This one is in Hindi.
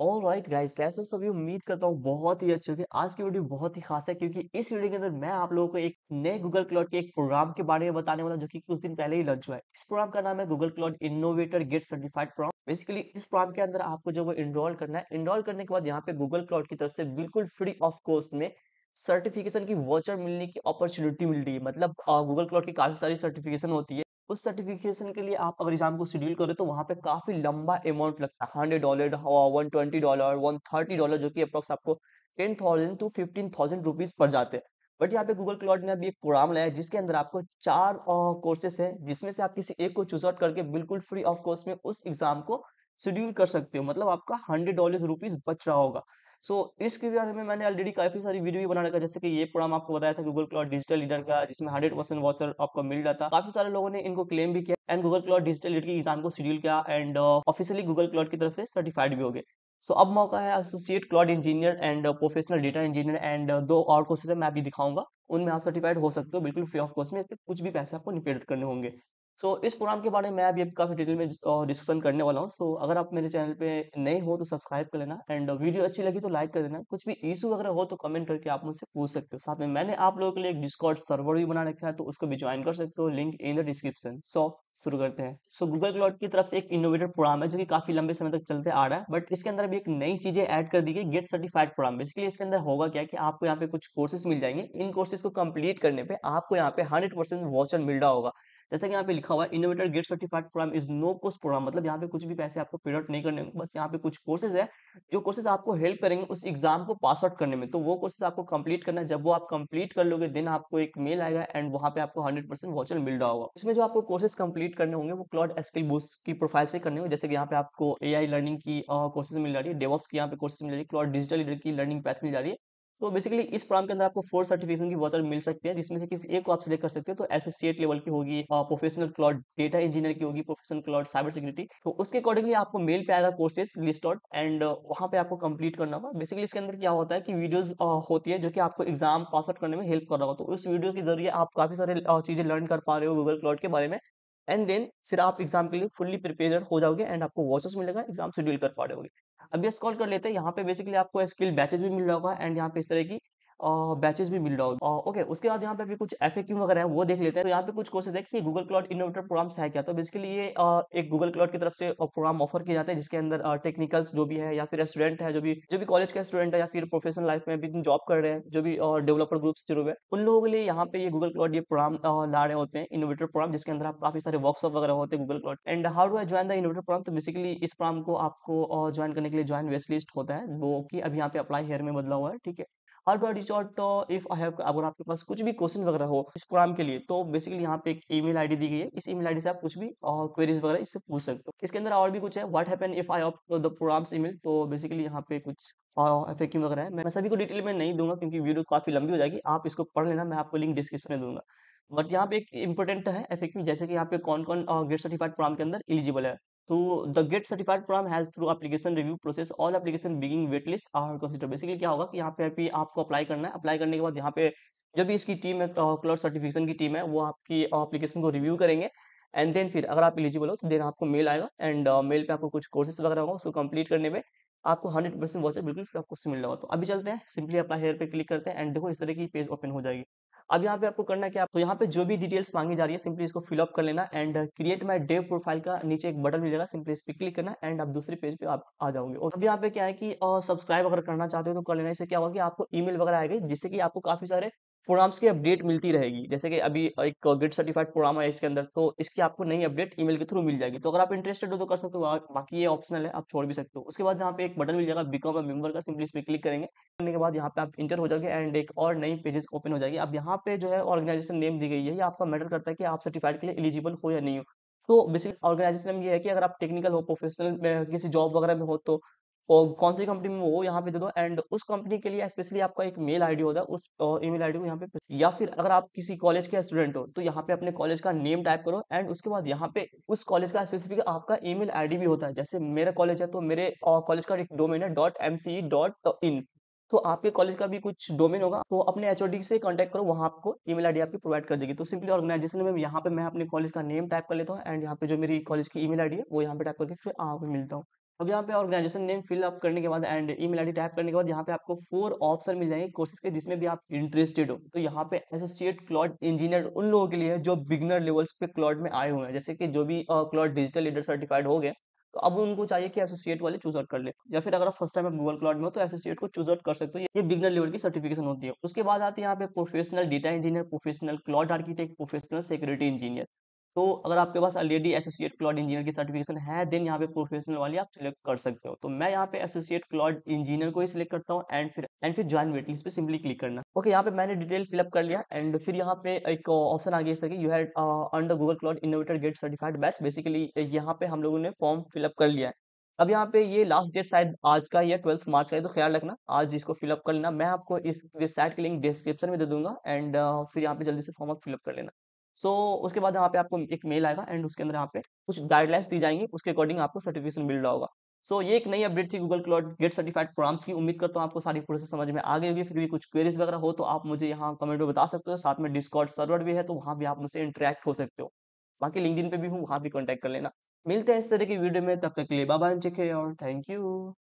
ऑल राइट गाइज कैसे सभी उम्मीद करता हूँ बहुत ही अच्छे होगी आज की वीडियो बहुत ही खास है क्योंकि इस वीडियो के अंदर मैं आप लोगों को एक नए गूगल क्लॉड के एक प्रोग्राम के बारे में बताने वाला हूँ जो कि कुछ दिन पहले ही लॉन्च हुआ है इस प्रोग्राम का नाम है Google cloud innovator get certified program basically इस प्रोग्राम के अंदर आपको जो वो इनरोल करना है इनरोल करने के बाद यहाँ पे गूगल क्लॉड की तरफ से बिल्कुल फ्री ऑफ कॉस्ट में सर्टिफिकेशन की वॉचर मिलने की अपॉर्चुनिटी मिल रही है मतलब गूगल क्लॉड की काफी सारी सर्टिफिकेशन होती है उस सर्टिफिकेशन के लिए आप अगर एग्जाम को शेड्यूल करें तो वहाँ पे काफी लंबा अमाउंट लगता है hundred dollar one twenty dollar one thirty dollar जो कि अप्रोक्स आपको ten thousand to fifteen thousand rupees पड़ जाते हैं बट यहाँ पे गूगल क्लाउड ने अभी एक प्रोग्राम लाया जिसके अंदर आपको चार कोर्सेस है जिसमें से आप किसी एक को चूज आउट करके बिल्कुल फ्री ऑफ कॉस्ट में उस एग्जाम को शेड्यूल कर सकते हो मतलब आपका हंड्रेड डॉलर रुपीज बच रहा होगा सो so, इसके बारे में मैंने ऑलरेडी काफ़ी सारी वीडियो भी बना रखा जैसे कि ये प्रोग्राम आपको बताया था गूगल क्लाउड डिजिटल लीडर का जिसमें हंड्रेड परसेंट वॉचर आपको मिल रहा था काफी सारे लोगों ने इनको क्लेम भी किया and Google cloud digital leader की एग्जाम को शेड्यूल किया एंड ऑफिशियली गूगल क्लाउड की तरफ से सर्टिफाइड भी हो गए सो so, अब मौका है associate cloud engineer and professional data engineer and दो और कोर्सेज मैं भी दिखाऊंगा उनमें आप सर्टिफाइड हो सकते हो बिल्कुल फ्री ऑफ कॉस्ट में कुछ भी पैसे आपको निपेड करने होंगे सो इस प्रोग्राम के बारे में मैं अभी काफ़ी डिटेल में डिस्कशन करने वाला हूँ सो so, अगर आप मेरे चैनल पे नए हो तो सब्सक्राइब कर लेना एंड वीडियो अच्छी लगी तो लाइक कर देना कुछ भी इशू अगर हो तो कमेंट करके आप मुझसे पूछ सकते हो साथ में मैंने आप लोगों के लिए एक डिस्कॉर्ड सर्वर भी बना रखा है तो उसको भी ज्वाइन कर सकते हो link in the description so शुरू करते हैं सो गूगल क्लाउड की तरफ से एक इनोवेटेड प्रोग्राम है जो कि काफी लंबे समय तक चलते आ रहा है बट इसके अंदर भी एक नई चीजें ऐड कर दी गई गेट सर्टिफाइड प्रोग्राम बेसिकली इसके अंदर होगा क्या कि आपको यहाँ पे कुछ कोर्सेज मिल जाएंगे इन कोर्सेज को कंप्लीट करने पे आपको यहाँ पे हंड्रेड परसेंट मिल रहा होगा जैसा कि यहाँ पे लिखा हुआ है innovator get certified program is no cost program मतलब यहाँ पे कुछ भी पैसे आपको पेड नहीं करने बस यहाँ पे कुछ कोर्सेज है जो कोर्सेज आपको हेल्प करेंगे उस एग्जाम को पास आउट करने में तो वो कोर्सेज आपको कंप्लीट करना है जब वो आप कंप्लीट कर लोगे दिन आपको एक मेल आएगा एंड वहाँ पे आपको हंड्रेड परसेंट वाचर मिल रहा होगा इसमें जो आपको कोर्सेज कंप्लीट करने होंगे वो क्लॉड स्किल बूस्ट की प्रोफाइल से करने होंगे जैसे कि यहाँ पे आपको ए लर्निंग की कोर्सेज मिल जा रही है डेवॉप्स की यहाँ पे कोर्सेज मिल रही है क्लॉड डिजिटल लीडर की लर्निंग पैथ मिल जा रही है तो बेसिकली इस प्रोग्राम के अंदर आपको फोर सर्टिफिकेशन की वाचर मिल सकती है जिसमें से किसी एक को आप सिलेक्ट कर सकते हो तो एसोसिएट लेवल की होगी प्रोफेशनल क्लाउड डेटा इंजीनियर की होगी प्रोफेशनल क्लाउड साइबर सिक्योरिटी तो उसके अकॉर्डिंगली आपको मेल पे आएगा कोर्सेस लिस्ट आउट एंड वहाँ पे आपको कंप्लीट करना होगा बेसिकली इसके अंदर क्या होता है कि वीडियोज होती है जो कि आपको एग्जाम पास आउट करने में हेल्प कर रहा हो तो उस वीडियो के जरिए आप काफी सारे चीजें लर्न कर पा रहे हो गूगल क्लाउड के बारे में एंड देन फिर आप एग्जाम के लिए फुल्ली प्रिपेयर हो जाओगे एंड आपको वॉचेस मिलेगा एग्जाम शेड्यूल कर पा रहे होगी अब ये कॉल कर लेते हैं यहाँ पे बेसिकली आपको स्किल बैचेज भी मिल रहा होगा एंड यहाँ पे इस तरह की बैचेस भी मिल रहा होगा ओके उसके बाद यहाँ पे भी कुछ एफ वगैरह है वो देख लेते हैं तो यहाँ पे कुछ कोर्सेज है कि गूगल क्लाउड इनोवेटर प्रोग्राम्स है क्या तो बेसिकली ये एक गूगल क्लाउड की तरफ से प्रोग्राम ऑफर किया जाता है जिसके अंदर टेक्निकल्स जो भी है या फिर स्टूडेंट है जो भी जो भी कॉलेज का स्टूडेंट है या फिर प्रोफेशनल लाइफ में भी जॉब कर रहे हैं जो भी डेवलपर ग्रुप्स जुड़े है उन लोगों के लिए यहाँ पे ये गूगल क्लाउड ये प्रोग्राम ला रहे होते हैं इनोवेटर प्रोग्राम जिसके अंदर आप काफी सारे वर्कशॉप वगैरह होते हैं Google cloud and how do I join the innovator program तो बेसिकली इस प्रोग्राम को आपको ज्वाइन करने के लिए ज्वाइन वेस्ट लिस्ट होता है वो कि अभी यहाँ पे अप्लाई हेयर में बदला हुआ है ठीक है how to reach out if I है अगर आपके पास कुछ भी क्वेश्चन वगैरह हो इस प्रोग्राम के लिए तो बेसिकली यहाँ पे एक ईमेल आईडी दी गई है इस ईमेल आईडी से आप कुछ भी क्वेरीज uh, वगैरह इससे पूछ सकते हो इसके अंदर और भी कुछ है what happen if I opt the programs email तो बेसिकली यहाँ पे कुछ एफेक्टिव uh, वगैरह है मैं सभी को डिटेल में नहीं दूंगा क्योंकि वीडियो काफी लंबी हो जाएगी आप इसको पढ़ लेना मैं आपको लिंक डिस्क्रिप्शन में दूंगा बट यहाँ पे एक इंपॉर्टेंट है एफेक्टिव जैसे कि यहाँ पे कौन कौन गेट सर्टिफाइड प्रोग्राम के अंदर एलिजिबल है तो the get certified program has through application review process all application being wait list are consider basically क्या होगा कि यहाँ पे भी आपको अप्लाई करना है अप्लाई करने के बाद यहाँ पे जब भी इसकी टीम है क्लाउड सर्टिफिकेशन की टीम है वो आपकी अपलीकेशन uh, को रिव्यू करेंगे एंड देन फिर अगर आप एलिजिबल हो तो देन आपको मेल आएगा एंड मेल uh, पे आपको कुछ कोर्सेस वगैरह होगा उसको कंप्लीट करने में आपको हंड्रेड परसेंट बिल्कुल फिर आपको मिल होगा तो अभी चलते हैं सिंपली अपना हेयर पे क्लिक करते हैं एंड देखो इस तरह की पेज ओपन हो जाएगी अब यहाँ पे आपको करना क्या तो यहाँ पे जो भी डिटेल्स मांगी जा रही है सिंपली इसको फिलअप कर लेना and create my dev profile का नीचे एक बटन मिलेगा सिंपली इस पर क्लिक करना एंड आप दूसरे पेज पे आप आ जाओगे और अब यहाँ पे क्या है कि सब्सक्राइब अगर करना चाहते हो तो कर लेना इससे क्या होगा कि आपको ईमेल वगैरह आएगी जिससे कि आपको काफी सारे प्रोग्राम्स की अपडेट मिलती रहेगी जैसे कि अभी एक ग्रेड सर्टिफाइड प्रोग्राम है इसके अंदर तो इसकी आपको नई अपडेट ईमेल के थ्रू मिल जाएगी तो अगर आप इंटरेस्टेड हो तो कर सकते हो बाकी ये ऑप्शनल है आप छोड़ भी सकते हो उसके बाद यहाँ पे एक बटन मिल जाएगा बिकॉम मेंबर का सिंपली इसमें क्लिक करेंगे करने के बाद यहाँ पे आप इंटर हो जाएंगे एंड एक और नई पेजेस ओपन हो जाएगी अब यहाँ पे जो है ऑर्गेनाइजेशन नेम दी गई है ये आपका मैटर करता है कि आप सर्टिफाइड के लिए एलिजिबल हो या नहीं हो तो बेसिकली ऑर्गेनाइजेशन में ये है कि अगर आप टेक्निकल हो प्रोफेशनल में किसी जॉब वगैरह में हो तो और कौन सी कंपनी में वो यहाँ पे दे दो एंड उस कंपनी के लिए स्पेशली आपका एक मेल आईडी होता है उस ईमेल आईडी को यहाँ पे या फिर अगर आप किसी कॉलेज के स्टूडेंट हो तो यहाँ पे अपने कॉलेज का नेम टाइप करो एंड उसके बाद यहाँ पे उस कॉलेज का स्पेसिफिक आपका ईमेल आईडी भी होता है जैसे मेरा कॉलेज है तो मेरे कॉलेज का एक डोमेन है dot M C dot in तो आपके कॉलेज का भी कुछ डोमेन होगा तो अपने एच से कॉन्टेक्ट करो वहाँ आपको ईमेल आईडी आपकी प्रोवाइड कर देगी तो सिंपली ऑर्गेनाइजेशन में यहाँ पे मैं अपने कॉलेज का नेम टाइप कर लेता हूँ एंड यहाँ पे जो मेरी कॉलेज की ईमेल आईडी है वो यहाँ पे टाइप करके फिर आपको मिलता हूँ अब यहाँ पे ऑर्गेनाइजेशन नेम फिल अप करने के बाद एंड ईमेल आईडी टाइप करने के बाद यहाँ पे आपको फोर ऑप्शन मिल जाएंगे कोर्सेज के जिसमें भी आप इंटरेस्टेड हो तो यहाँ पे एसोसिएट क्लॉड इंजीनियर उन लोगों के लिए है जो बिगनर लेवल्स पे क्लॉड में आए हुए हैं जैसे कि जो भी क्लॉड डिजिटल लीडर सर्टिफाइड हो गए तो अब उनको चाहिए कि एसोसिएट वाले चूज आउट कर ले या फिर अगर फर्स्ट टाइम आप गूगल क्लॉड में हो तो एसोसिएट को चूज आउट कर सकते हो ये बिगनर लेवल की सर्टिफिकेशन होती है उसके बाद आते हैं यहाँ पे professional data engineer professional cloud architect professional security engineer तो अगर आपके पास ऑलरेडी एसोसिएट क्लाउड इंजीनियर की सर्टिफिकेशन है देन यहाँ पे प्रोफेशनल वाली आप सिलेक्ट कर सकते हो तो मैं यहाँ पे एसोसिएट क्लाउड इंजीनियर को ही सिलेक्ट करता हूँ एंड फिर एंड फिर ज्वाइन वेट लिस्ट पे सिंपली क्लिक करना ओके okay, यहाँ पे मैंने डिटेल फिलअप कर लिया एंड फिर यहाँ पे एक ऑप्शन आ गया इस तरह की you had under Google cloud innovator get certified batch basically यहाँ पे हम लोगों ने फॉर्म फिलअप कर लिया है अब यहाँ पे ये लास्ट डेट शायद आज का या ट्वेल्थ मार्च का है तो ख्याल रखना आज इसको फिलअप कर लेना मैं आपको इस वेबसाइट के लिंक डिस्क्रिप्शन में दे दूंगा एंड uh, फिर यहाँ पे जल्दी से फॉर्म अप फिलअप कर लेना सो so, उसके बाद यहाँ पे आपको एक मेल आएगा एंड उसके अंदर यहाँ पे कुछ गाइडलाइंस दी जाएंगी उसके अकॉर्डिंग आपको सर्टिफिकेशन मिल रहा होगा सो so, ये एक नई अपडेट थी Google cloud get certified programs की उम्मीद करता हूँ आपको सारी प्रोसेस समझ में आ गई होगी फिर भी कुछ क्वेरीज वगैरह हो तो आप मुझे यहाँ कमेंट में बता सकते हो साथ में डिस्कॉर्ड सर्वर भी है तो वहाँ भी आप मुझसे इंटरेक्ट हो सकते हो बाकी लिंक पे भी हूँ वहाँ भी कॉन्टैक्ट कर लेना मिलते हैं इस तरह की वीडियो में तब तक के लिए बाबा चेखे और थैंक यू